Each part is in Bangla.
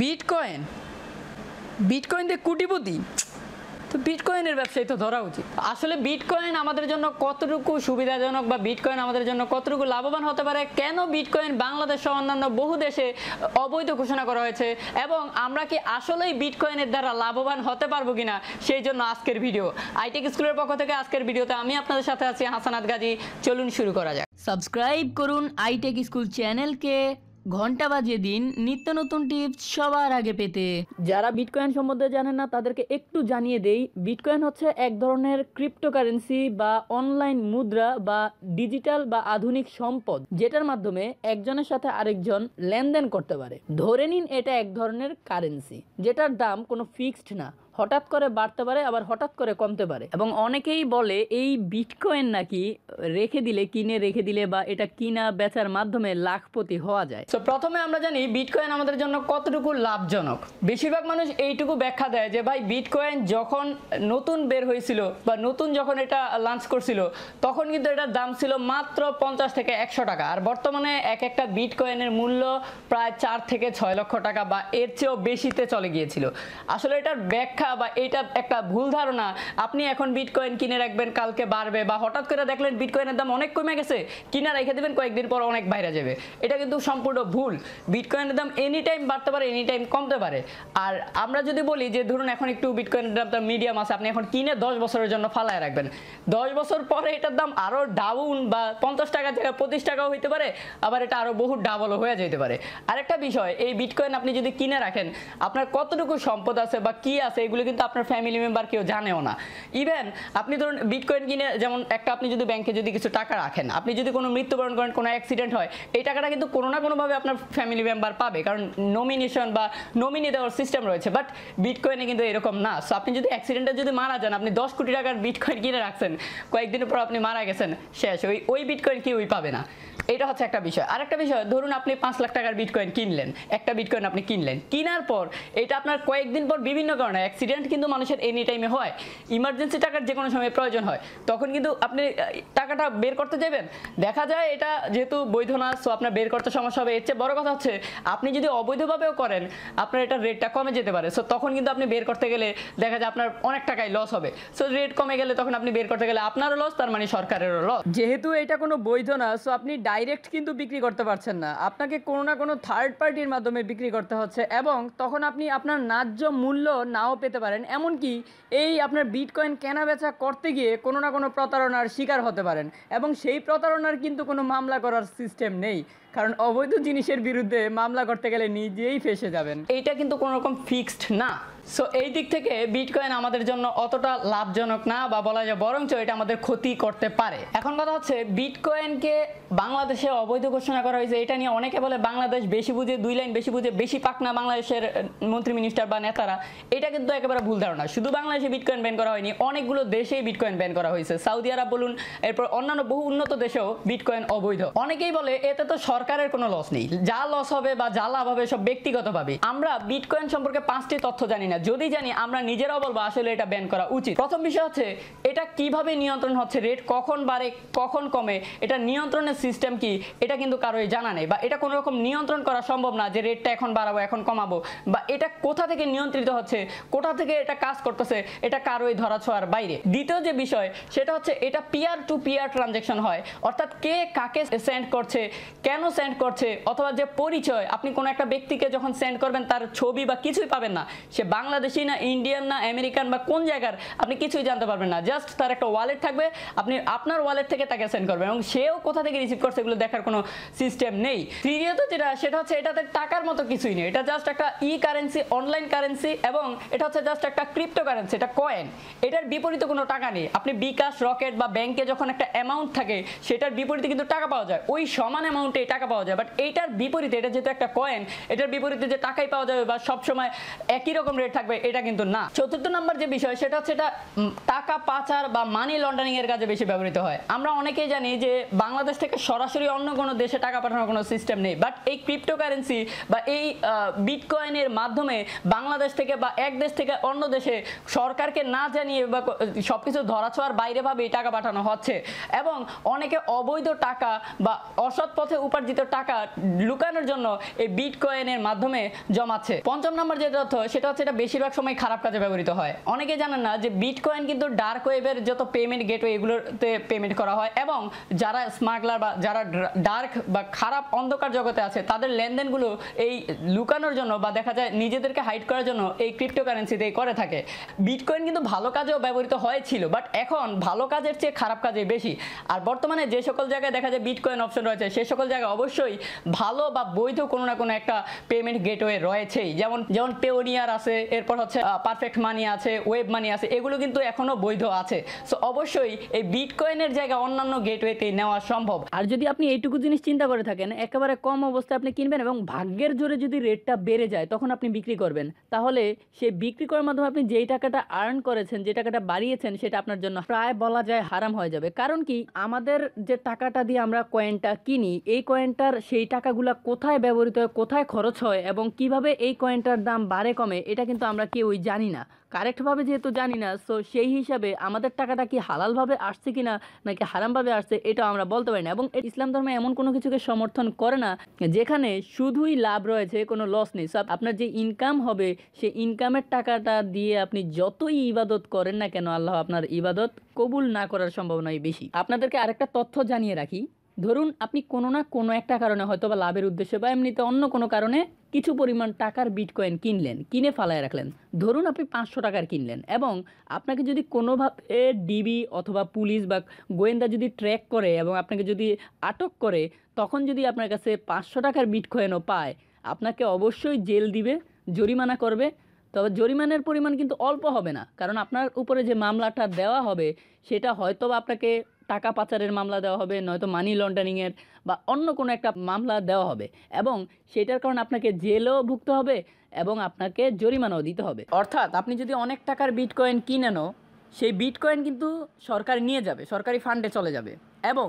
বিটকয়েন বিটকয়েন দিয়ে কুটিপতি তো বিটকয়েনের ব্যবসায় তো ধরা উচিত আসলে বিটকয়েন আমাদের জন্য কতটুকু সুবিধাজনক বা বিটকয়েন আমাদের জন্য কতটুকু লাভবান হতে পারে কেন বিটকয়েন বাংলাদেশ সহ অন্যান্য বহু দেশে অবৈধ ঘোষণা করা হয়েছে এবং আমরা কি আসলেই বিটকয়েনের দ্বারা লাভবান হতে পারবো কিনা সেই জন্য আজকের ভিডিও আইটেক e স্কুলের পক্ষ থেকে আজকের ভিডিওতে আমি আপনাদের সাথে আছি হাসানাত গাজী চলুন শুরু করা যাক সাবস্ক্রাইব করুন আইটেক e স্কুল চ্যানেলকে ঘন্টা বাজিয়ে দিন নিত্য নতুন টিপস সবার আগে পেতে যারা বিটকয়েন সম্বন্ধে জানেন না তাদেরকে একটু জানিয়ে দেই বিটকয়েন হচ্ছে এক ধরনের ক্রিপ্টোকারেন্সি বা অনলাইন মুদ্রা বা ডিজিটাল বা আধুনিক সম্পদ যেটার মাধ্যমে একজনের সাথে আরেকজন লেনদেন করতে পারে ধরে নিন এটা এক ধরনের কারেন্সি যেটার দাম কোনো ফিক্সড না হঠাৎ করে বাড়তে পারে আবার হঠাৎ করে কমতে পারে এবং অনেকেই বলে এই বিটকয়েন নাকি রেখে দিলে কিনে রেখে দিলে বা এটা কিনা বেচার মাধ্যমে লাখপতি হওয়া যায় তো প্রথমে আমরা জানি বিটকয়েন আমাদের জন্য কতটুকু লাভজনক বেশিরভাগ মানুষ এইটুকু ব্যাখ্যা দেয় যে ভাই বিটকয়েন যখন নতুন বের হয়েছিল বা নতুন যখন এটা লঞ্চ করছিল তখন কিন্তু এটার দাম ছিল মাত্র পঞ্চাশ থেকে একশো টাকা আর বর্তমানে এক একটা বিটকয়েনের মূল্য প্রায় চার থেকে ছয় লক্ষ টাকা বা এর চেয়েও বেশিতে চলে গিয়েছিল আসলে এটার ব্যাখ্যা বা এটা একটা ভুল ধারণা আপনি এখন বিটকয়েন কিনে রাখবেন কালকে বাড়বে বা হঠাৎ করে দেখলেন বিটকয়েনের দাম অনেক কমে গেছে কিনা রেখে দেবেন কয়েকদিন পর অনেক বাইরে যাবে এটা কিন্তু সম্পূর্ণ ভুল বিটকয়েনের দাম এনি টাইম বাড়তে পারে এনি টাইম কমতে পারে আর আমরা যদি বলি যে ধরুন এখন একটু বিটকয়েনের দাম তার মিডিয়াম আছে আপনি এখন কিনে দশ বছরের জন্য ফালায় রাখবেন দশ বছর পরে এটার দাম আরও ডাউন বা পঞ্চাশ টাকা থেকে পঁচিশ টাকাও হইতে পারে আবার এটা আরও বহু ডাবলও হয়ে যেতে পারে আরেকটা বিষয় এই বিটকয়েন আপনি যদি কিনে রাখেন আপনার কতটুকু সম্পদ আছে বা কি আছে এগুলো কিন্তু আপনার ফ্যামিলি মেম্বার কেউ জানেও না ইভেন আপনি ধরুন বিটকয়েন কিনে যেমন একটা আপনি যদি ব্যাংকে যদি কিছু টাকা রাখেন আপনি যদি কোনো মৃত্যুবরণ করেন কোনো অ্যাক্সিডেন্ট হয় এই টাকাটা কিন্তু কোনো না কোনোভাবে আপনার ফ্যামিলি মেম্বার পাবে কারণ নমিনেশন বা নমিনি দেওয়ার সিস্টেম রয়েছে বাট বিটকয়েনে কিন্তু এরকম না সো আপনি যদি অ্যাক্সিডেন্টে যদি মারা যান আপনি দশ কোটি টাকার বিটকয়েন কিনে রাখছেন কয়েকদিন পর আপনি মারা গেছেন শেষ ওই ওই বিটকয়েন কেউই পাবে না এটা হচ্ছে একটা বিষয় আর একটা বিষয় ধরুন আপনি পাঁচ লাখ টাকার বিটকয়েন কিনলেন একটা বিটকয়েন আপনি কিনলেন কিনার পর এটা আপনার কয়েকদিন পর বিভিন্ন কারণে অ্যাক্সিডেন্ট কিন্তু মানুষের এনি টাইমে হয় ইমার্জেন্সি টাকার যে কোনো সময় প্রয়োজন হয় তখন কিন্তু আপনি টাকাটা বের করতে যাবেন দেখা যায় এটা যেহেতু বৈধ না সো আপনার বের করতে সমস্যা হবে এর চেয়ে বড় কথা হচ্ছে আপনি যদি অবৈধভাবেও করেন আপনার এটা রেটটা কমে যেতে পারে সো তখন কিন্তু আপনি বের করতে গেলে দেখা যায় আপনার অনেক টাকায় লস হবে সো রেট কমে গেলে তখন আপনি বের করতে গেলে আপনারও লস তার মানে সরকারেরও লস যেহেতু এটা কোনো বৈধ না সো আপনি ডাইরেক্ট কিন্তু বিক্রি করতে পারছেন না আপনাকে কোনো না কোনো থার্ড পার্টির মাধ্যমে বিক্রি করতে হচ্ছে এবং তখন আপনি আপনার ন্যায্য মূল্য নাও পেতে পেতে পারেন এমনকি এই আপনার বিটকয়েন কেনা বেচা করতে গিয়ে কোনো না কোনো প্রতারণার শিকার হতে পারেন এবং সেই প্রতারণার কিন্তু কোনো মামলা করার সিস্টেম নেই কারণ অবৈধ জিনিসের বিরুদ্ধে মামলা করতে গেলে নিজেই ফেসে যাবেন এইটা কিন্তু কোনো রকম ফিক্সড না সো এই দিক থেকে বিটকয়েন আমাদের জন্য অতটা লাভজনক না বা বলা যায় বরঞ্চ এটা আমাদের ক্ষতি করতে পারে এখন কথা হচ্ছে বিটকয়েনকে বাংলাদেশে অবৈধ ঘোষণা করা হয়েছে এটা নিয়ে অনেকে বলে বাংলাদেশ বেশি বুঝে দুই লাইন বেশি বুঝে বেশি পাক না বাংলাদেশের মন্ত্রী মিনিস্টার বা নেতারা এটা কিন্তু একেবারে ভুল ধারণা শুধু বাংলাদেশে বিটকয়েন ব্যান করা হয়নি অনেকগুলো দেশেই বিটকয়েন ব্যান করা হয়েছে সৌদি আরব বলুন এরপর অন্যান্য বহু উন্নত দেশেও বিটকয়েন অবৈধ অনেকেই বলে এতে তো সরকার সরকারের কোনো লস নেই যা লস হবে বা যা লাভ হবে সব ব্যক্তিগতভাবে আমরা বিটকয়েন সম্পর্কে পাঁচটি তথ্য জানি না যদি জানি আমরা নিজেরাও বলবো আসলে এটা ব্যান করা উচিত প্রথম বিষয় হচ্ছে এটা কিভাবে নিয়ন্ত্রণ হচ্ছে রেট কখন বাড়ে কখন কমে এটা নিয়ন্ত্রণের সিস্টেম কি এটা কিন্তু কারোই জানা নেই বা এটা কোনো রকম নিয়ন্ত্রণ করা সম্ভব না যে রেটটা এখন বাড়াবো এখন কমাবো বা এটা কোথা থেকে নিয়ন্ত্রিত হচ্ছে কোথা থেকে এটা কাজ করতেছে এটা কারোই ধরা ছোঁয়ার বাইরে দ্বিতীয় যে বিষয় সেটা হচ্ছে এটা পিয়ার টু পিয়ার ট্রানজেকশন হয় অর্থাৎ কে কাকে সেন্ড করছে কেন সেন্ড করছে অথবা যে পরিচয় আপনি কোনো একটা ব্যক্তিকে যখন সেন্ড করবেন তার ছবি বা কিছুই পাবেন না সে বাংলাদেশি না ইন্ডিয়ান না আমেরিকান বা কোন জায়গার আপনি কিছুই জানতে পারবেন না জাস্ট তার একটা ওয়ালেট থাকবে আপনি আপনার ওয়ালেট থেকে তাকে সেন্ড করবেন এবং সেও কোথা থেকে রিসিভ করছে এগুলো দেখার কোনো সিস্টেম নেই তৃতীয়ত যেটা সেটা হচ্ছে এটাতে টাকার মতো কিছুই নেই এটা জাস্ট একটা ই কারেন্সি অনলাইন কারেন্সি এবং এটা হচ্ছে জাস্ট একটা ক্রিপ্টো কারেন্সি এটা কয়েন এটার বিপরীতে কোনো টাকা নেই আপনি বিকাশ রকেট বা ব্যাংকে যখন একটা অ্যামাউন্ট থাকে সেটার বিপরীতে কিন্তু টাকা পাওয়া যায় ওই সমান অ্যামাউন্টে টাকা পাওয়া যায় বাট এইটার বিপরীতে এটা যেহেতু একটা কয়েন এটার বিপরীতে যে টাকাই পাওয়া যাবে বা সবসময় একই রকম রেট থাকবে এটা কিন্তু না চতুর্থ নম্বর যে বিষয় সেটা হচ্ছে এটা টাকা পাচার বা মানি লন্ডারিং এর কাজে বেশি ব্যবহৃত হয় আমরা অনেকেই জানি যে বাংলাদেশ থেকে সরাসরি অন্য কোনো দেশে টাকা পাঠানোর কোনো সিস্টেম নেই বাট এই ক্রিপ্টোকারেন্সি বা এই বিটকয়েনের মাধ্যমে বাংলাদেশ থেকে বা এক দেশ থেকে অন্য দেশে সরকারকে না জানিয়ে বা সব কিছু ধরাছোঁয়ার বাইরেভাবে টাকা পাঠানো হচ্ছে এবং অনেকে অবৈধ টাকা বা অসৎ পথে উপার্জিত উপার্জিত টাকা লুকানোর জন্য এই বিট কয়েনের মাধ্যমে জমাচ্ছে পঞ্চম নাম্বার যে তথ্য সেটা হচ্ছে এটা বেশিরভাগ সময় খারাপ কাজে ব্যবহৃত হয় অনেকে জানেন না যে বিট কয়েন কিন্তু ডার্ক ওয়েবের যত পেমেন্ট গেটওয়ে এগুলোতে পেমেন্ট করা হয় এবং যারা স্মাগলার বা যারা ডার্ক বা খারাপ অন্ধকার জগতে আছে তাদের লেনদেনগুলো এই লুকানোর জন্য বা দেখা যায় নিজেদেরকে হাইড করার জন্য এই ক্রিপ্টোকারেন্সিতে করে থাকে বিটকয়েন কিন্তু ভালো কাজেও ব্যবহৃত হয়েছিল বাট এখন ভালো কাজের চেয়ে খারাপ কাজে বেশি আর বর্তমানে যে সকল জায়গায় দেখা যায় বিটকয়েন অপশন রয়েছে সে সকল জায়গায় অবশ্যই ভালো বা বৈধ কোনো না কোনো একটা পেমেন্ট গেটওয়ে রয়েছেই যেমন যেমন পেওনিয়ার আছে এরপর হচ্ছে পারফেক্ট মানি আছে ওয়েব মানি আছে এগুলো কিন্তু এখনও বৈধ আছে সো অবশ্যই এই বিটকয়েনের জায়গা অন্যান্য গেটওয়েতে নেওয়া সম্ভব আর যদি আপনি এইটুকু জিনিস চিন্তা করে থাকেন একেবারে কম অবস্থায় আপনি কিনবেন এবং ভাগ্যের জোরে যদি রেটটা বেড়ে যায় তখন আপনি বিক্রি করবেন তাহলে সে বিক্রি করার মাধ্যমে আপনি যেই টাকাটা আর্ন করেছেন যে টাকাটা বাড়িয়েছেন সেটা আপনার জন্য প্রায় বলা যায় হারাম হয়ে যাবে কারণ কি আমাদের যে টাকাটা দিয়ে আমরা কয়েনটা কিনি এই কয়েন কয়েনটার সেই টাকাগুলো কোথায় ব্যবহৃত হয় কোথায় খরচ হয় এবং কিভাবে এই কয়েনটার দাম বাড়ে কমে এটা কিন্তু আমরা কেউই জানি না কারেক্টভাবে যেহেতু জানি না সো সেই হিসাবে আমাদের টাকাটা কি হালালভাবে আসছে কি না নাকি হারামভাবে আসছে এটা আমরা বলতে পারি না এবং ইসলাম ধর্মে এমন কোনো কিছুকে সমর্থন করে না যেখানে শুধুই লাভ রয়েছে কোনো লস নেই সব আপনার যে ইনকাম হবে সেই ইনকামের টাকাটা দিয়ে আপনি যতই ইবাদত করেন না কেন আল্লাহ আপনার ইবাদত কবুল না করার সম্ভাবনাই বেশি আপনাদেরকে আরেকটা তথ্য জানিয়ে রাখি ধরুন আপনি কোনো না কোনো একটা কারণে হয়তো বা লাভের উদ্দেশ্যে বা এমনিতে অন্য কোনো কারণে কিছু পরিমাণ টাকার বিটকয়েন কিনলেন কিনে ফালায় রাখলেন ধরুন আপনি পাঁচশো টাকার কিনলেন এবং আপনাকে যদি কোনোভাবে ডিবি অথবা পুলিশ বা গোয়েন্দা যদি ট্র্যাক করে এবং আপনাকে যদি আটক করে তখন যদি আপনার কাছে পাঁচশো টাকার বিটকয়েনও পায় আপনাকে অবশ্যই জেল দিবে জরিমানা করবে তবে জরিমানের পরিমাণ কিন্তু অল্প হবে না কারণ আপনার উপরে যে মামলাটা দেওয়া হবে সেটা হয়তো বা আপনাকে টাকা পাচারের মামলা দেওয়া হবে নয়তো মানি লন্ডারিংয়ের বা অন্য কোনো একটা মামলা দেওয়া হবে এবং সেটার কারণে আপনাকে জেলও ভুগতে হবে এবং আপনাকে জরিমানাও দিতে হবে অর্থাৎ আপনি যদি অনেক টাকার বিটকয়েন কিনেনও সেই বিটকয়েন কিন্তু সরকার নিয়ে যাবে সরকারি ফান্ডে চলে যাবে এবং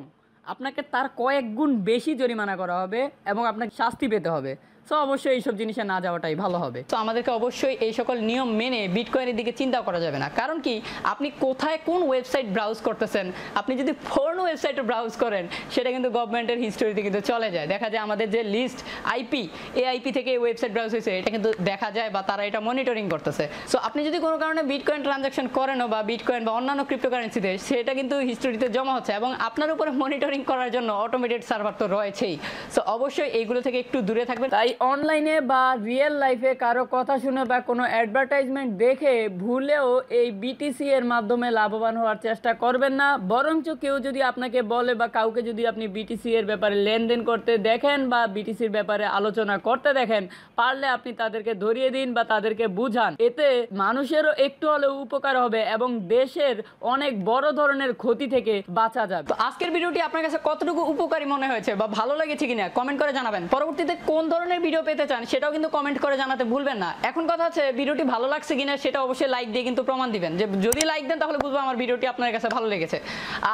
আপনাকে তার কয়েক গুণ বেশি জরিমানা করা হবে এবং আপনাকে শাস্তি পেতে হবে সো অবশ্যই এইসব জিনিসে না যাওয়াটাই ভালো হবে তো আমাদেরকে অবশ্যই এই সকল নিয়ম মেনে বিটকয়েনের দিকে চিন্তা করা যাবে না কারণ কি আপনি কোথায় কোন ওয়েবসাইট ব্রাউজ করতেছেন আপনি যদি ফোন ওয়েবসাইটে ব্রাউজ করেন সেটা কিন্তু গভর্নমেন্টের হিস্টোরিতে কিন্তু চলে যায় দেখা যায় আমাদের যে লিস্ট আইপি এই আইপি থেকে এই ওয়েবসাইট ব্রাউজ হয়েছে এটা কিন্তু দেখা যায় বা তারা এটা মনিটরিং করতেছে সো আপনি যদি কোনো কারণে বিটকয়েন ট্রানজাকশন করেনও বা বিটকয়েন বা অন্যান্য ক্রিপ্টোকারেন্সিতে সেটা কিন্তু হিস্টোরিতে জমা হচ্ছে এবং আপনার উপরে মনিটরিং করার জন্য অটোমেটেড সার্ভার তো রয়েছেই সো অবশ্যই এইগুলো থেকে একটু দূরে থাকবেন তাই তাই অনলাইনে বা রিয়েল লাইফে কারো কথা শুনে বা কোনো অ্যাডভার্টাইজমেন্ট দেখে ভুলেও এই বিটিসি এর মাধ্যমে লাভবান হওয়ার চেষ্টা করবেন না বরঞ্চ কেউ যদি আপনাকে বলে বা কাউকে যদি আপনি বিটিসি এর ব্যাপারে লেনদেন করতে দেখেন বা বিটিসির ব্যাপারে আলোচনা করতে দেখেন পারলে আপনি তাদেরকে ধরিয়ে দিন বা তাদেরকে বুঝান এতে মানুষেরও একটু হলেও উপকার হবে এবং দেশের অনেক বড় ধরনের ক্ষতি থেকে বাঁচা যাবে আজকের ভিডিওটি আপনার কাছে কতটুকু উপকারী মনে হয়েছে বা ভালো লেগেছে কিনা কমেন্ট করে জানাবেন পরবর্তীতে কোন ধরনের ভিডিও পেতে চান সেটাও কিন্তু কমেন্ট করে জানাতে ভুলবেন না এখন কথা হচ্ছে ভিডিওটি ভালো লাগছে কিনা সেটা অবশ্যই লাইক দিয়ে কিন্তু প্রমাণ দিবেন যে যদি লাইক দেন তাহলে বুঝবো আমার ভিডিওটি আপনার কাছে ভালো লেগেছে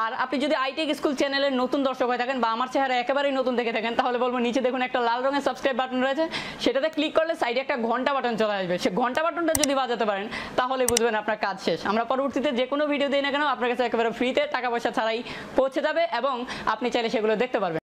আর আপনি যদি আইটেক স্কুল চ্যানেলের নতুন দর্শক হয়ে থাকেন বা আমার চেহারা একেবারেই নতুন দেখে থাকেন তাহলে বলবো নিচে দেখুন একটা লাল রঙের সাবস্ক্রাইব বাটন রয়েছে সেটাতে ক্লিক করলে সাইডে একটা ঘন্টা বাটন চলে আসবে সে ঘন্টা বাটনটা যদি বাজাতে পারেন তাহলে বুঝবেন আপনার কাজ শেষ আমরা পরবর্তীতে যে কোনো ভিডিও দিই না কেন আপনার কাছে একেবারে ফ্রিতে টাকা পয়সা ছাড়াই পৌঁছে যাবে এবং আপনি চাইলে সেগুলো দেখতে পারবেন